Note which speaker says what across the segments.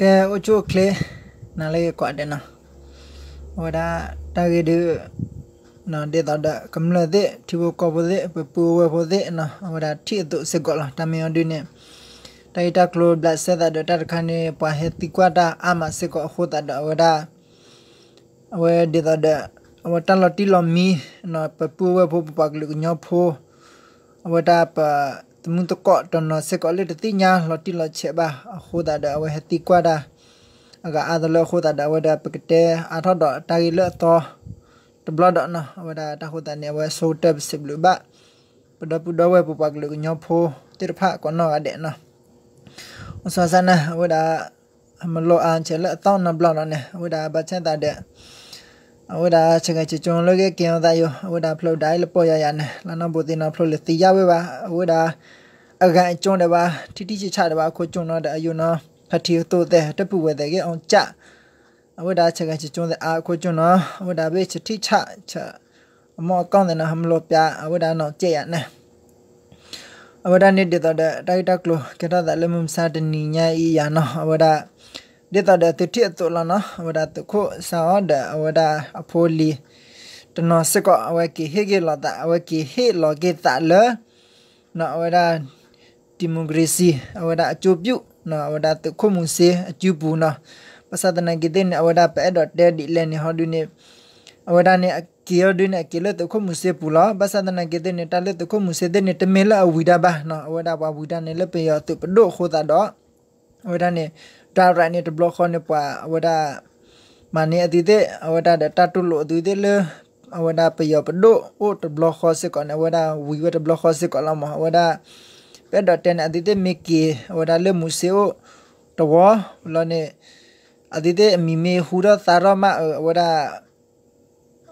Speaker 1: ကဲအချိုကလေနာလေးကွာတယ်နော်ဟိုဒါတာဂီဒူနော်ဒေတာဒကမ္လတဲ့ဒီဘောကဘတဲ့ပပူဝဘတဲ့နော်ဟိုဒါထိအတုစကောလာတမယောဒူနေတိုင်တာကလိုဘလက်ဆက်တဲ့တာခါနေပါဟက်တီကွာတာအမစကောဟိုတာဒဝဒါဝဲဒေတာဒအဝတာလတီလမီနော်ပပူဝဘပပကလူညောဖိုအဝတာပတမုန်တကော့တနစကောလေတတိညာလော်တီလော်ချေပါခိုးတာဒါဝဲဟတိကွာဒါအကအာဒလော်ခိုးတာဒါဝဲဒါပကတဲအာထော့တော့တာရီလော့တော့တဘလဒနဝဒတာခုတန်နေဝဆိုတပ်စဘလဘပဒပဒဝပပကလညဖိုတိရဖကနောအဒေနအစစနဝဒမလောအန်ချေလတောင်းနဘလနနေဝဒဘချန်တတဲ့ဝဒချကချကျွန်လကေကင်ဒါယောဝဒဖလုတ်တိုင်းလပေါ်ရရနေလနဘုတိနဖလုတ်လတိရဝေပါဝဒအကန်အကျွန်းတပါတိတိချချတပါခိုကျွန်းတော့တအယုံတော့ဖတိတို့တဲ့တပူဝဲတဲ့ကအောင်ကြအဝဒါချက်ကချကျွန်းတဲ့အာခိုကျွန်းတော့အဝဒါဘေးချတိချချအမောကောင်းတဲ့နော်ဟမလို့ပြအဝဒါတော့ကြည့်ရနဲ့အဝဒနိဒေတဒတိုက်တကလကတဒလမမ်စာတနိညာဤယနအဝဒဒေတဒတတိအတလနအဝဒတခုစာဒအဝဒအဖိုလီတနစကအဝကိဟေဂေလတာအဝကိဟေလောဂေတလနအဝဒဒီမိုကရေစီအဝဒအကျိုးပြုနော်အဝဒတခုမှုစေအကျိုးပူနော်ပသဒနာကိတဲ့အဝဒပဲတော့တဲ့ဒီလည်းနေဟောဒီနေအဝဒနေကီယဒိနေကီလတခုမှုစေပူလာပသဒနာကိတဲ့နေတလည်းတခုမှုစေတဲ့နေတမေလာဝိဒါဘာနော်အဝဒဘာဝိဒါနေလည်းပေရတပဒိုခိုတာတော့အဝဒနေတာရနေတဘလခေါနေပွာအဝဒမနေအတိတဲ့အဝဒတတတုလို့အတိတဲ့လေအဝဒပေရပဒိုအိုတဘလခေါစေကောနေအဝဒဝိဝတဘလခေါစေကောလာမအဝဒပက်ဒတန်အဒီတမီကီဝဒါလေမူဆေအိုတဝလောနေအဒီတမီမေဟူရသာရမဝဒါ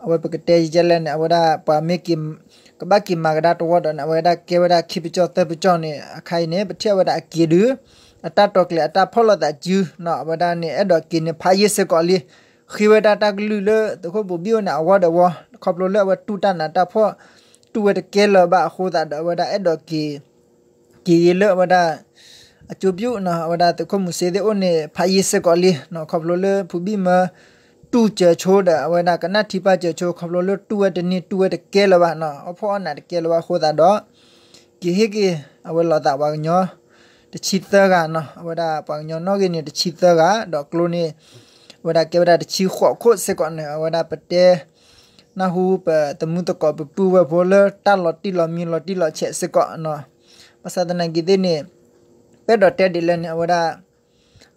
Speaker 1: အဝပကတေဂျလန်ဝဒါပါမီကီကဘကီမာဂဒတ်ဝဒနဝဒါကေဝဒါခိပချောတပချောနေအခိုင်နေပထဝဒါအကီဒူအတတော့ကလေအတဖောလတာဂျူနော်ဝဒါနေအဒကီနေဖာယစ်စကောလီခိဝဒါတကလူလေတခုဘူဘီယနာဝဒဝခေါပလိုလေဝတူတနာတဖောတူဝဒကေလဘခိုတာဝဒါအဒကီကီလဝဒအချူပြူနာဝဒတခုမစေတဲ့အိုနေဖိုင်စကောလီနော်ခဘလိုလဖူဘီမတူချေချိုးတာဝဒကနတ်ထိပါချေချိုးခဘလိုလတူဝတနီတူဝတကဲလဝနော်အဖောနာတကဲလဝခိုတာတော့ကီဟေကီအဝလတာဝညောတချီတကနော်ဝဒပောင်ညောနော်ကီနေတချီတကတော့ကလိုနေဝဒကေဝဒတချီခော့ခို့စကောနေဝဒပတဲနာဟုပတမှုတကောပပူဝဘောလတလတိလမီလတိလချက်စကောနော်ပစာဒနာဂီဒီနေပက်ဒတက်ဒီလန်အဝဒါ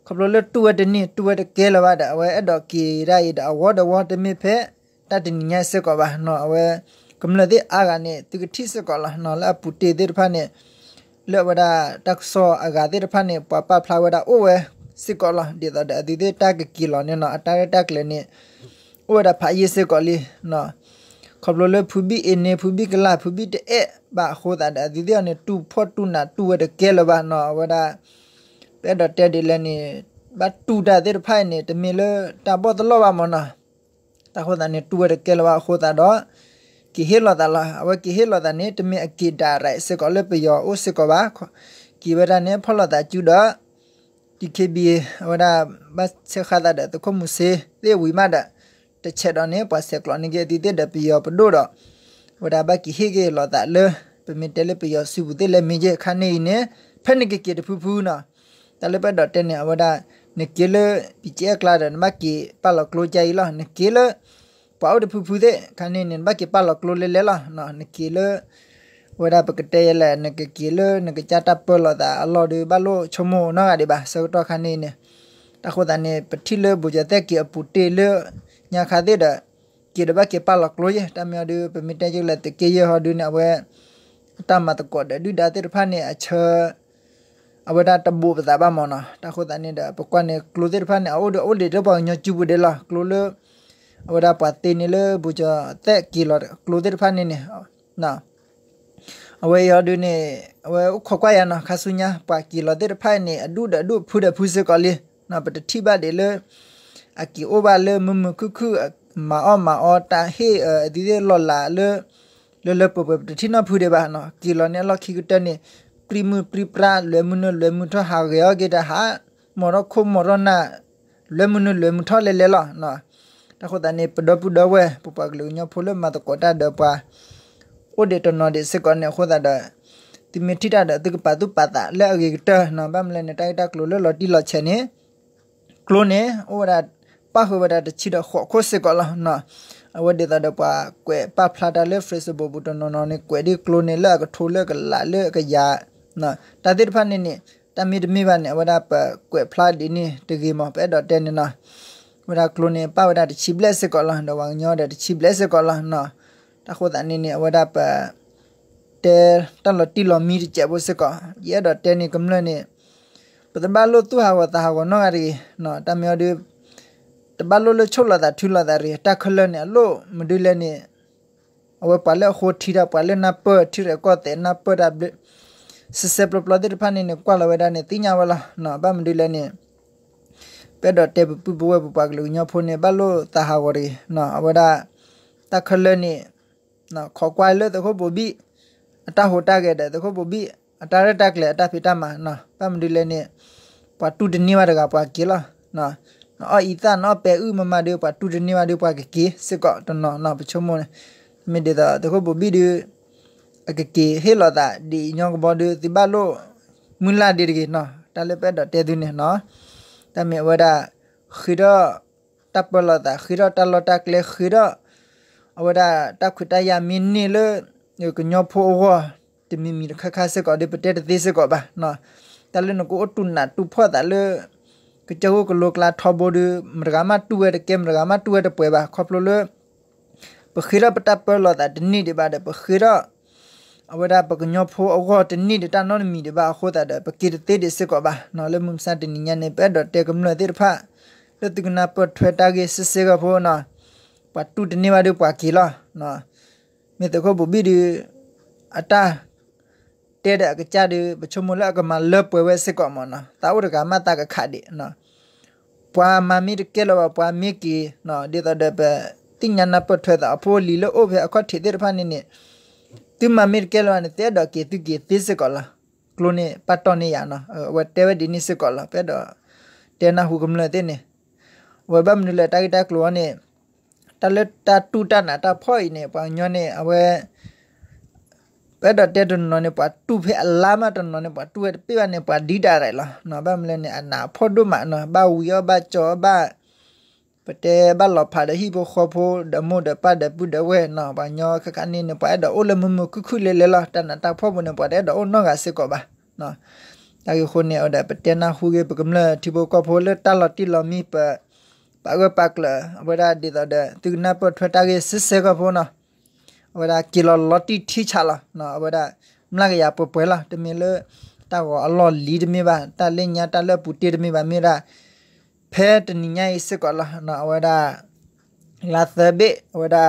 Speaker 1: ခပလိုလတူဝဒနီတူဝဒကဲလဝဒအဝဲအဒေါ်ကီရိုက်ဒအဝဒဝဒမီဖဲတတ်တင်ညက်စကောဘာနော်အဝဲကမ္လဒီအာဂနေသူကတိစကောလာနော်လာပူတေဒီဖာနေလောဝဒတက်ဆောအဂါဒီဖာနေပပဖလာဝဒအိုဝဲစကောလာဒီဒအဒီဒတက်ကီလောနေနော်အတာရတက်လနေအိုဝဒဖာယေစကောလီနော်ခပလိုလဖူဘီအင်းနေဖူဘီကလာဖူဘီတဲ့ဘာခိုးတာဒီဒီနဲ့တူဖော့တူနာတူဝဲတကယ်လဘာနော်ဝဒါပဲတော့တက်ဒီလည်းနေဘာတူတာတဲ့ဖိုင်နေတမင်လတာပေါ်တလောပါမနော်တခိုးတာနေတူဝဲတကယ်လဘာခိုးတာတော့ကိဟေလောတာလာအဝကိဟေလောတာနေတမင်အကိတာရိုက်စကောလည်းပြရောဥစကောပါကိဝဒါနေဖော့လောတာကျူတော့ဒီကေဘီဝဒါဘတ်ချခလာတဲ့တခုမှုစေတဲ့ဝီမဒတချက်တော့နေပါစက်လောနေကတိတဲ့တပြရောပတို့တော့ဝဒဘကိဟေကေလောတလေပမင်တလေပယောစုဘူးတလေမင်ကြီးခနေနေဖက်နကေကေတဖူဖူနော်တလေပဒတ်တနေဝဒနေကေလေပိကျကလာဒန်မကိပလကလိုကြိုင်လောနေကေလေပေါ့တဖူဖူတဲ့ခနေနေဘကိပလကလိုလေလေလောနော်နေကေလေဝဒပကတေလနကကီလနကချတာပလတာအလော်ဒီဘလိုချမိုနာဒီပါစောတော့ခနေနေတခုတနေပတိလဘူဇတက်ကအပူတေလညာခတဲ့ kira ba ke palak lo ye ta me adu pe mi ta je la te ke ye ha du na we ta ma ta ko da du da te pha ne a cha အဝဒတဘူပဇာဘမနာတခုတန်နေတာပကွနဲ့ကလိုဇစ်ဖန်နဲ့အိုဒိုအိုဒီတဘောညချူဘူဒလာကလိုလအဝဒပတိနေလဘူချာတက်ကီလောကလိုဇစ်ဖန်နေနေနာအဝေရဒုနေအဝေခခွာယနာခဆုညာပါကီလောတဲ့ဖိုင်နေအဒုဒဒုဖုဒဖုစကလေးနာပတတိဘဒေလအကီအိုဘလေမမခုခုမာအောမာအောတာဟေအဒီလေလော်လာလေလေလေပပတတိနာဖူရဲဘာနော်ကီလော်နေလော်ခီကတနေပရီမူပရီပရာလွယ်မှုနလွယ်မှုထဟာရရကေတာဟာမော်ရခုမော်ရနာလွယ်မှုနလွယ်မှုထလေလေလော်နော်တခုတနေပဒပဒဝဲပပကလူညဖိုလမတကောတာဒပါအိုဒေတနော်ဒီစကောနေခိုတာဒါတိမတိတာဒါတကပတုပတာလဲအကေတာနော်ဘမ်လဲနေတိုက်တာကလူလော်တီလော်ချေနေကလုန်နေအိုရာပါဟဝဒတချိတော့ခိုစကလာနာအဝဒေတာတပါကွဲပါဖလာတာလေဖရစ်ဘဘူတနော်နော်နဲ့ကွဲဒီကလိုနေလာကထိုလကလာလေကရာနာတတိဖာနေနေတမီတမီပါနေဝဒပကွဲဖလာဒီနေတကီမပဲတော့တဲနေနော်ဝဒကလိုနေပါဝဒတချိဘလက်စကလာတော့ဝညောတဲ့တချိဘလက်စကလာနော်တခုတအနေနေဝဒပတဲတလတီလမီချက်ဘစကရတော့တဲနေကမလနေပဒဘလို့သူဟာဝတာဟာကောနော်ရီနော်တမယောဒီတဘလလချုလာတာထူလာတာရတခလနဲ့လို့မဒူလနဲ့အဝပလခိုထီတာပလနာပထီရကောတဲ့နာပဒဘစစပလပလတဲ့ဖန်နေကွာလာဝဒနဲ့တင်ညာဝလာနော်ဘာမဒူလနဲ့ပက်တော့တဲ့ပူပဝဲပူပါကလူညဖုန်နဲ့ဘလို့တာဟာဝရီနော်အဝဒတခလနဲ့နော်ခေါ်ကွာလို့တခုဘဘီအတဟိုတာခဲ့တဲ့တခုဘဘီအတာရတက်လေအတာဖီတာမှာနော်ဘာမဒူလနဲ့ပတူဒနီဝရကပွားကီလာနော်အော်ဤတာနော်ပဲဥမမတွေပါတူတနေမတွေပါကကေစကောတနော်နော်ပချုံမမေဒေတာတခုဘဘီဒီအကကေဟေလာတာဒီညောင်ကဘောဒီတိဘလိုမွန်လာဒီကေနော်တလည်းပဲတော့တဲသူနေနော်တမေဝဒခိရတပ်ပလတာခိရတလတာကလေခိရအဝဒတခွတရမင်းနေလေကညောဖို့ဝတမီမီခခစကောဒီပတဲတေစကောပါနော်တလည်းနကိုအတုနာတူဖော့တာလေကကြောကလောကလာထဘောဒမရဂမတူဝဲတကဲမရဂမတူဝဲတပွဲပါခေါပလိုလပခိရပတပလောတာတနိဒီပါတပခိရအဝဒပကညောဖိုအောတနိဒတနောမီဒီပါခေါ်တာတပကိတတေဒစကောပါနော်လမုံစတနိညာနေပဲတော့တေကမလတေဖာလတုကနာပထွေတာကေစစေကဖိုနော်ပတုတနိမဒပကီလာနော်မေတကောဘဘီဒီအတာတဲတဲ့ကကြတဲ့ပချုံမလကမလပွဲဝဲစကောမနာတာဝရကမတာကခါဒီနော်ပွာမမီတကဲလောပွာမီကီနော်ဒီတော့တဲ့ပဲတင်ညာနပတ်ထွက်တာအဖိုးလီလို့အဖေအခွက်ထေတဲ့ဖာနေနေသူမမီကဲလောနဲ့တဲတော့ကေသူကေသစ်စကောလာကလိုနေပတ်တော်နေရနော်ဝဲတဲဝဲဒီနေစကောလာပဲတော့တဲနာဟုကမလတဲ့နေဝဲဘမ်နူလက်တိုက်တက်ကလောနေတလက်တာတူတနာတာဖော့နေပွာညောနေအဝဲပက်တော့တက်တနော်နေပါတူဖဲအလာမတနော်နေပါတူရပြပါနေပါဒီတာရလားနော်ဘာမလဲနေအနာဖို့ဒုမနော်ဘာဝီယောဘာချောဘာပတေဘာလဖာဒဟိဘခေါဖိုဒမိုဒပဒပုဒဝဲနော်ဘာညောခကနေနေပါတော့အိုလမမခုခုလေလေလားတန်တာဖို့ဘနေပါတဲ့တော့နော်ကစစ်ကောပါနော်တာကခုနေအော်ဒါပတေနာဟူကေပကမလတိဘခေါဖိုလေတလတိလမီပပါကပါကလဘရာဒီတော့တူနာပထွတ်တာကေစစ်စေကဖို့နော် abada kilo loti thi chala no abada mla ga ya po po la te mi le ta go a lo li de mi ba ta le nya ta le pu te de mi ba mi ra phe te ni nya i se ko la no abada la the be abada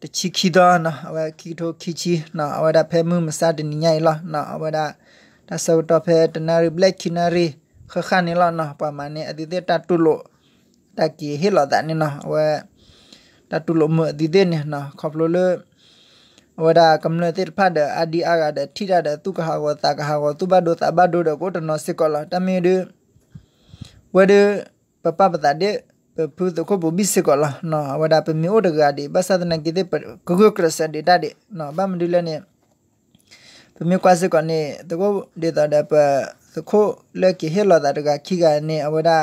Speaker 1: te chi khi do no abada ki tho ki chi no abada phe mu ma sa de ni nya i la no abada ta so to phe te na ri black kinari kha kha ni la no pa ma ne adi de ta tu lo ta ki he lo da ni no abada တတူလိုမဒီတဲ့နေနော်ခေါပလိုလေဝဒကမ္နတိဖတ်တဲ့အဒီအာရတဲ့ထိရတဲ့သူကဟာကိုတာကဟာကိုသူဘဒိုတာဘဒိုတော့ကိုတနော်စစ်ကောလာတမီဒဝဒပပပတတဲ့ပူတကိုဘဘိစစ်ကောလာနော်ဝဒပမီအိုတကဒီဘသဒနကိတဲ့ဂဂကရစဒေတာဒီနော်ဘာမဒူလနေပမီကွာစစ်ကောနေတကိုဒေတာတဲ့ပသခိုလက်ကဟေလာတာတကခိကနေအဝဒါ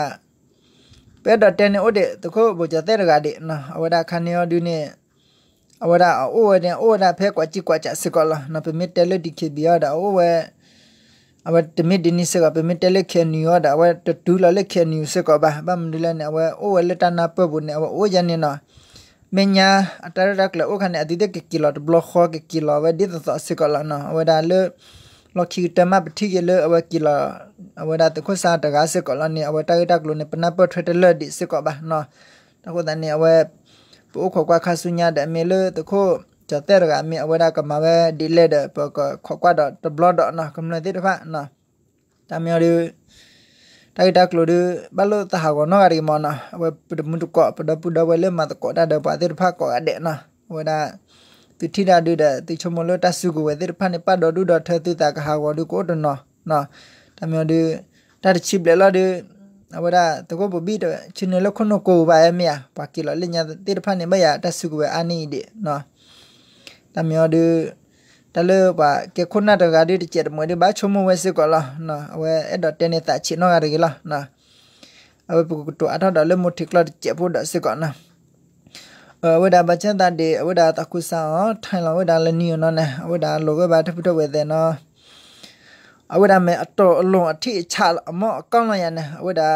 Speaker 1: ပဲတော့တန်နေဩတဲ့တခုဘောကြတဲ့ရကတဲ့နော်အဝဒခဏယောဒုနေအဝဒအိုဝဒအိုဝဒဖဲကွာချီကွာချစကောလာနော်ပမစ်တယ်လက်ဒီခေဘီယောဒါအိုဝဲအဝတမစ်ဒီနိစကပမစ်တယ်လက်ခေနီယောဒါအဝတတူလာလက်ခေနီစကောဘာဘာမဒူလနေအဝအိုဝလက်တနာပဘုန်အဝအိုဂျန်နေနော်မညာအတရရက်လောခနဲ့အတိတက်ကီလိုဘလော့ခော့ကီလိုဝဲဒီသစကောလာနော်အဝဒါလောလော်ခီတမပတိကလေအဝကီလာအဝဒတခုစာတကားစကောလနီအဝတကတကလုံးနေပနပတ်ထွတ်တလဒီစကောဘာနော်တခုတန်နေအဝပိုခေါ်ကွာခဆုညာဒမေလေတခုจอเตรกามีเอาไว้ได้กับมาเวดีเลดปกขอกว่าดอตบลอดอนะกำเนิดที่ดะนะตามยอดูตายดักลูดูบัลลูตาหากนอกอะไรมอนะเอาไว้ปุดมุตุกะปุดปุดเอาไว้เล่มมาตะกอได้เดาปาที่ดะกอเดนะเอาไว้ได้သူထိတာဒုဒသူချမလို့တဆုကဝဲတဲ့ဖာနေပါဒဒုဒထသူတကဟာဝဒုကိုဒနော်နော်တမဒုတတ်ချိပလေလာဒုအဝဒတကောပဘီတချင်းလခနကိုပါအမြပါကီလလညာတဲ့ဖာနေမရတဆုကဝဲအနိဒီနော်တမဒုတလေပါကေခုနတကဒီတချက်မွေးဒီဘာချမဝဲစကောလာနော်အဝဲအဲ့တော့တင်းနေတာချိနော်ရကီလာနော်အဝဲပုကတူအထောက်တော်လေမထိကလာချက်ဖို့တော့စကောနော်ဝိဒါဘချန်တတေဝိဒါတကုဆောထိုင်လောဝိဒါလနီယောနော်နဲ့ဝိဒါလောကဘာတပုတဝေတဲ့နော်အဝိဒါမေအတော်အလုံးအထိအချအမော့အကောင်းလိုက်ရနဲ့အဝိဒါ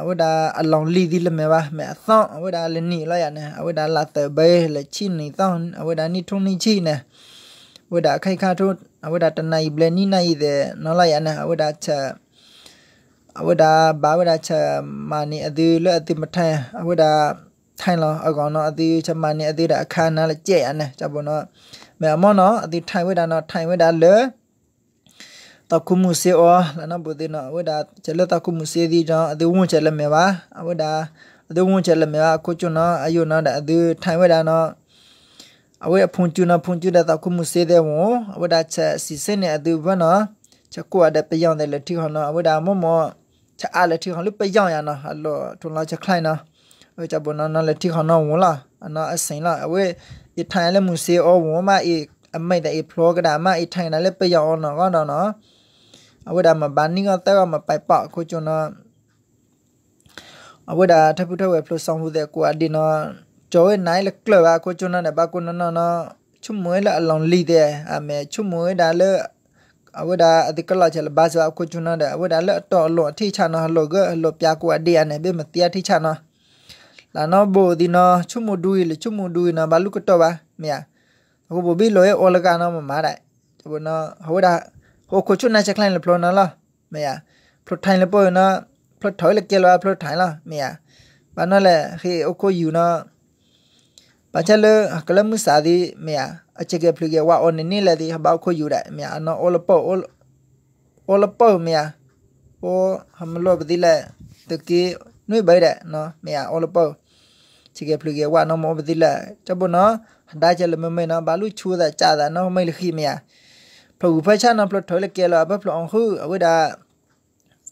Speaker 1: အဝိဒါအလောင်လီသီလမေပါမေအသောအဝိဒါလနီလောက်ရနဲ့အဝိဒါလာတဲ့ဘဲလက်ချိနေသောအဝိဒါနိထုံနိချိနဲ့ဝိဒါခိုင်ခါထုအဝိဒါတနိုင်ဘလနိနိုင်တဲ့နော်လိုက်ရနဲ့အဝိဒါချက်အဝိဒါဘာဝိဒါချက်မာနီအသေးလက်အတိမထန်အဝိဒါထိုင်လာအကောင်တော့အသေးချမနေအသေးတာအခါနာလေကြဲ့ရနဲ့ကြပေါ်တော့မေမောနော်အသေးထိုင်ဝဲတာနော်ထိုင်ဝဲတာလေတကုမှုစေအောလာနဘုဒိနဝဲတာကျလက်တကုမှုစေဒီကြောင့်အသေးဝွင့်ချက်လက်မေပါအဝဲတာအသေးဝွင့်ချက်လက်မေပါခုကျွန်းနော်အယုနော်တဲ့အသေးထိုင်ဝဲတာနော်အဝဲဖုန်ကျွန်းဖုန်ကျွန်းတဲ့တကုမှုစေတဲ့ဝန်အဝဲတာချက်စီစင်းနေအသေးဘနော်ချက်ကွာတဲ့ပယောင်တဲ့လက်ထီဟောနော်အဝဲတာမောမောချက်အားလက်ထီဟောလို့ပယောင်ရနော်ဟလောထွန်လာချက်ခိုင်းနော်จะบนนั้นเลยที่เขานอนวละอันนั้นเสียงละเว้ยอีไทยแล้วมึงเสียอวมาอีอไม่แต่อีพลอกระดามาอีไทยนั่นเลยไปยอนเนาะก็เนาะเอาเวลามาบ้านนี่ก็แต่ว่ามาไปเปาะคุจนเอาเวลาถ้าพูดถึงเว็บพลสองหูแต่กูอดีเนาะจอยไหนละเกลือคุจนเนี่ยบ้ากูนั่นเนาะชุ่มมือละลองลีเดอะแม่ชุ่มมือดาเลအဝဒအဒီကလာချလဘာဇာကိုချွနာတဲ့အဝဒလက်တော်လို့ထိချနာလို့ကလို့ပြကွာဒီအနေဘယ်မတရားထိချနာလာနောဘိုဒီနောချုမဒူလေချုမဒူနာဘာလူကတော့ပါမြာအခုဘဘီလောရဲ့အော်လကနောမမာတဲ့ဒီဘနောဟိုဒါဟိုကိုချုနာချက်လိုင်းလေဖလောနာလားမြာဖလောထိုင်းလေပေါ်နာဖလောထိုင်းလေကဲလောဖလောထိုင်းလားမြာဘာနော်လေခေအကိုယူနာဘာချလေကလမစာဒီမြာအချက်ကဖလူကဝအော်နေနေလေဒီဘာကိုယူတဲ့မြာနော်အော်လပေါ်အော်အော်လပေါ်မြာဟိုဟမလောပတိလေတကီနှွေးပိုက်တဲ့နော်မြာအော်လပေါ်ချီကဖလူကဝါနောမောပတိလာတဘနောဒါချလမမေနောဘာလူချူဒချာဒနောမေလခိမယဖလူဖချာနောဖလထောလကေလာဘဖလအောင်ခုအဝဒ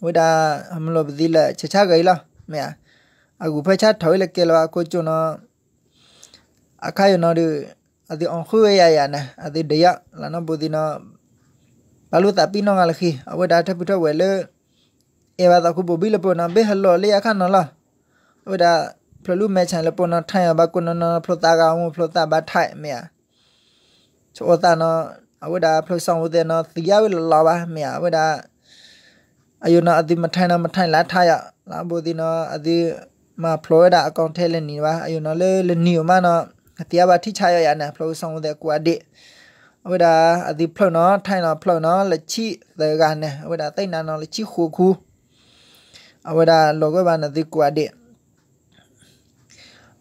Speaker 1: ဝဒအမလောပတိလာချချဂိလာမယအခုဖချာထောလကေလာကိုကျွနောအခါယနောဒီအဒီအောင်ခုရရနာအဒီဒယလာနောဘူဒီနောဘာလူတပိနောငါလခိအဝဒထပိထဝဲလေဧဝဒခုဘဘိလပနာဘေဟလောလေအခါနောလာဝဒဖလူမဲချန်လပနထိုင်ဘကုနနဖလတာကောင်ဖလတာဘထိုင်မြာချောတာနအဝဒဖလဆောင်ဝတဲ့နသီရဝလာပါမြာဝဒအယုနာအတိမထိုင်နမထိုင်လာထားရလာဘူဒီနအတိမဖလော်ရီဒါအကောင့်ထဲလည်းနေပါအယုနာလေလည်းနေမှာနော်တရားပါထိချရရနဖလော်ဆောင်ဝတဲ့ကွာဒီအဝဒအတိဖလော်နော်ထိုင်နော်ဖလော်နော်လက်ချိသေကနဲ့အဝဒတိတ်နာနော်လက်ချိခူခူအဝဒလောကဘာနတိကွာဒီ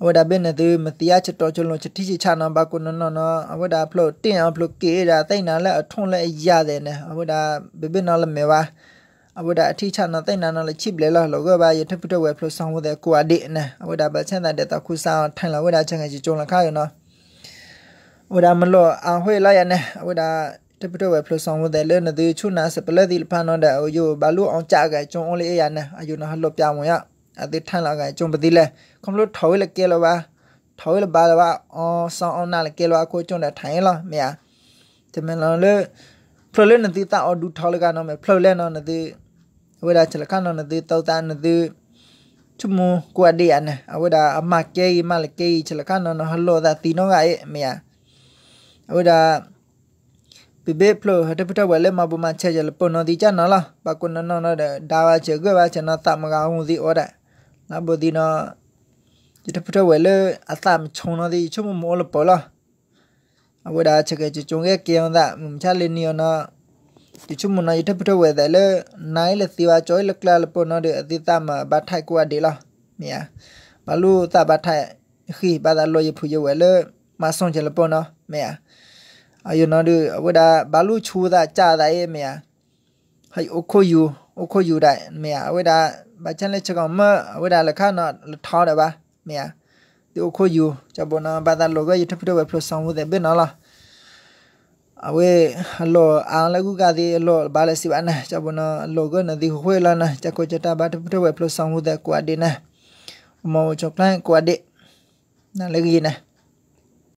Speaker 1: အဝဒဘဲနဲ့သူမတရားချက်တော်ချလုံးချက်တိချာနံပါကုနနနအဝဒဖလို့တင်အဖလို့ကေရာတိတ်နာလက်အထွန်းလက်ရတဲ့နဲ့အဝဒဘဘနော်လက်မေပါအဝဒအထိချနာတိတ်နာနလက်ချိပလေလလောကပါယထပတဝဲဖလို့ဆောင်ဝတဲ့ကိုအဒီနဲ့အဝဒဘချန်တဲ့တခုဆောင်ထိုင်လာဝဒချန်ကြီးကြုံလခရနော်အဝဒမလို့အဟွေလာရနဲ့အဝဒတပတဝဲဖလို့ဆောင်ဝတဲ့လဲနဲ့သူချုနာစပလက်ဒီလဖန်တော့တဲ့အယိုဘာလို့အောင်ကြကကြုံအလေးရနဲ့အယိုနဟလောပြမွန်ရအတိထန်လာကကြုံပတိလဲကွန်ပလူထော်ဝဲလကဲလောပါထော်ဝဲလပါလောပါအော်ဆောင်းအောင်နာလကဲလောကိုကြုံတဲ့ထိုင်လောမြာတမန်လောလေဖလလဲနတိတာအော်ဒူထော်လကနော်မဖလလဲနော်နတိဝဲဒါချလကနော်နတိတောတာနတိချမကွာဒီအနအဝဒအမကေမလကေချလကနော်ဟလောဒါတီနောကရဲ့မြာအဝဒပြဘေဖလိုဟတပတဝလဲမဘမချက်ရလပုံနော်ဒီချနော်လားပကုနနော်နော်ဒါဝါချက်ကွာချနော်သမကောင်စီအော်ဒါငါဘဒီနာဒီတပထဝဲလေအသမချုံနော်ဒီချုံမောလပေါ်လာအဝဒါချက်ကချုံကကေယံဒမချလနီယနာဒီချုံမနာဒီတပထဝဲတယ်လေနိုင်လေစီဝါကျော်လကလာလပေါ်နော်ဒီအတိတမဘာထိုက်ကွာဒီလားမြာဘာလို့သဘာထိုက်ခိဘာသာလောရဖူရဝဲလေမဆောင်ချလပေါ်နော်မြာအယုနော်ဒီအဝဒါဘာလို့ချူတာကြာတာရဲ့မြာ hai oko yu oko yu dai mẹ với đã bà chân lấy cho con mơ với đã là khác nó thọ đã ba mẹ thì oko yu cho bọn nó bà ta lô cái gì thấp thấp về plus xong với bên nó là à với lô ăn lấy cái gì lô bà lấy xí bạn này cho bọn nó lô cái nó đi huê lên này cho cô cho ta bà thấp thấp về plus xong với qua đi này mau cho plan qua đi nó lấy cái gì này